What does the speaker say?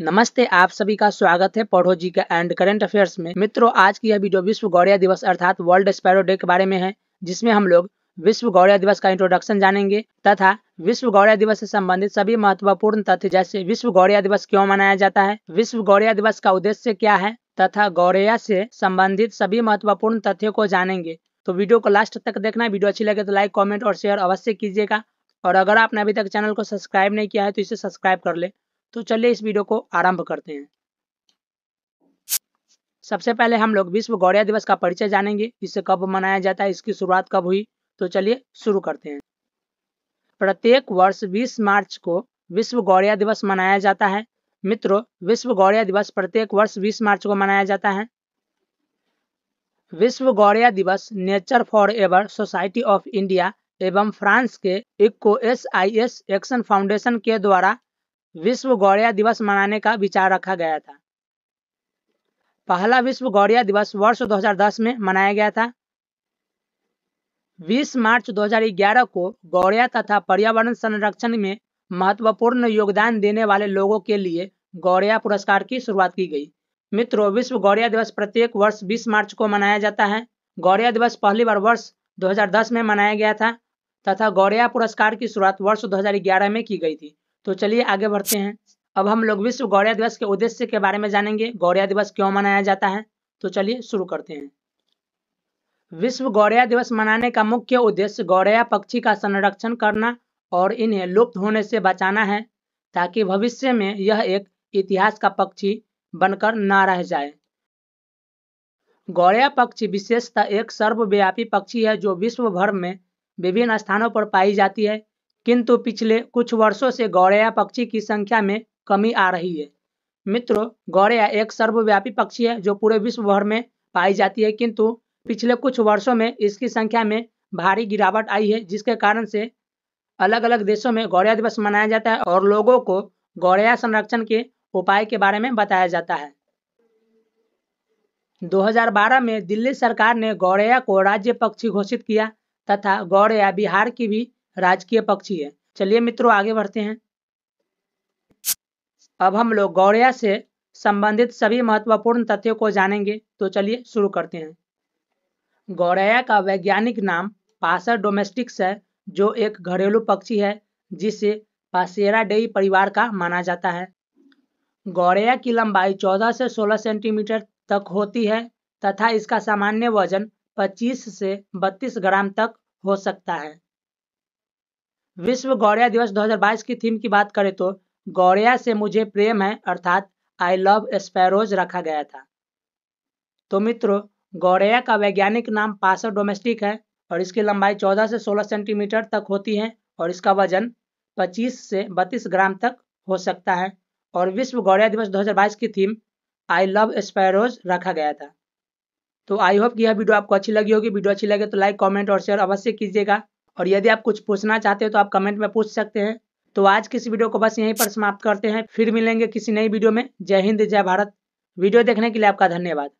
नमस्ते आप सभी का स्वागत है पढ़ो जी का एंड करंट अफेयर्स में मित्रों आज की यह वीडियो विश्व गौरिया दिवस अर्थात वर्ल्ड स्पैरो डे के बारे में है जिसमें हम लोग विश्व गौरिया दिवस का इंट्रोडक्शन जानेंगे तथा विश्व गौरिया दिवस से संबंधित सभी महत्वपूर्ण तथ्य जैसे विश्व गौरिया दिवस क्यों मनाया जाता है विश्व गौरिया दिवस का उद्देश्य क्या है तथा गौरिया से संबंधित सभी महत्वपूर्ण तथ्यों को जानेंगे तो वीडियो को लास्ट तक देखना वीडियो अच्छी लगे तो लाइक कॉमेंट और शेयर अवश्य कीजिएगा और अगर आपने अभी तक चैनल को सब्सक्राइब नहीं किया है तो इसे सब्सक्राइब कर ले तो चलिए इस वीडियो को आरंभ करते हैं सबसे पहले हम लोग विश्व गौरिया दिवस का परिचय जानेंगे इसे कब मनाया जाता है इसकी शुरुआत कब हुई तो चलिए शुरू करते हैं प्रत्येक वर्ष 20 मार्च को विश्व गौरिया दिवस मनाया जाता है मित्रों विश्व गौरिया दिवस प्रत्येक वर्ष 20 मार्च को मनाया जाता है विश्व गौरिया दिवस nature for ever society of India एवं फ्रांस के eco S I S action foundation के द्वारा विश्व गौड़िया दिवस मनाने का विचार रखा गया था पहला विश्व गौड़िया दिवस वर्ष 2010 में मनाया गया था 20 मार्च 2011 को गौड़िया तथा पर्यावरण संरक्षण में महत्वपूर्ण योगदान देने वाले लोगों के लिए गौड़िया पुरस्कार की शुरुआत की गई मित्रों विश्व गौड़िया दिवस प्रत्येक वर्ष 20 मार्च को मनाया जाता है गौड़िया दिवस पहली बार वर्ष 2010 में मनाया गया था तथा गौड़िया पुरस्कार की शुरुआत वर्ष 2011 में की गई थी तो चलिए आगे बढ़ते हैं अब हम लोग विश्व गौरिया दिवस के उद्देश्य के बारे में जानेंगे गौरिया दिवस क्यों मनाया जाता है तो चलिए शुरू करते हैं विश्व गौरिया दिवस मनाने का मुख्य उद्देश्य गौरिया पक्षी का संरक्षण करना और इन्हें लुप्त होने से बचाना है ताकि भविष्य में यह एक इतिहास का पक्षी बनकर ना रह जाए गौरिया पक्षी विशेषतः एक सर्वव्यापी पक्षी है जो विश्व भर में विभिन्न स्थानों पर पाई जाती है किंतु पिछले कुछ वर्षों से गौरैया पक्षी की संख्या में कमी आ रही है मित्रों गौरैया एक सर्वव्यापी पक्षी है जो पूरे विश्व भर में पाई जाती है किंतु पिछले कुछ वर्षों में इसकी संख्या में भारी गिरावट आई है जिसके कारण से अलग अलग देशों में गौरैया दिवस मनाया जाता है और लोगों को गौरैया संरक्षण के उपाय के बारे में बताया जाता है 2012 में दिल्ली सरकार ने गौरैया को राज्य पक्षी घोषित किया तथा गौरैया बिहार की भी राजकीय पक्षी है चलिए मित्रों आगे बढ़ते हैं अब हम लोग गौड़िया से संबंधित सभी महत्वपूर्ण तथ्यों को जानेंगे तो चलिए शुरू करते हैं गौड़ैया का वैज्ञानिक नाम पासर डोमेस्टिक्स है जो एक घरेलू पक्षी है जिसे पासेरा डेई परिवार का माना जाता है गौरैया की लंबाई 14 से 16 सेंटीमीटर तक होती है तथा इसका सामान्य वजन 25 से 32 ग्राम तक हो सकता है विश्व गौरिया दिवस 2022 की थीम की बात करें तो गौरिया से मुझे प्रेम है अर्थात आई लव स्पैरोज रखा गया था तो मित्रों गौरिया का वैज्ञानिक नाम पासर डोमेस्टिक है और इसकी लंबाई 14 से 16 सेंटीमीटर तक होती है और इसका वजन 25 से 32 ग्राम तक हो सकता है और विश्व गौरिया दिवस 2022 की थीम आई लव स्पैरोज रखा गया था तो आई होप कि यह वीडियो आपको अच्छी लगी होगी वीडियो अच्छी लगे तो लाइक कमेंट और शेयर अवश्य कीजिएगा और यदि आप कुछ पूछना चाहते हो तो आप कमेंट में पूछ सकते हैं तो आज किसी वीडियो को बस यहीं पर समाप्त करते हैं फिर मिलेंगे किसी नई वीडियो में जय हिंद जय भारत वीडियो देखने के लिए आपका धन्यवाद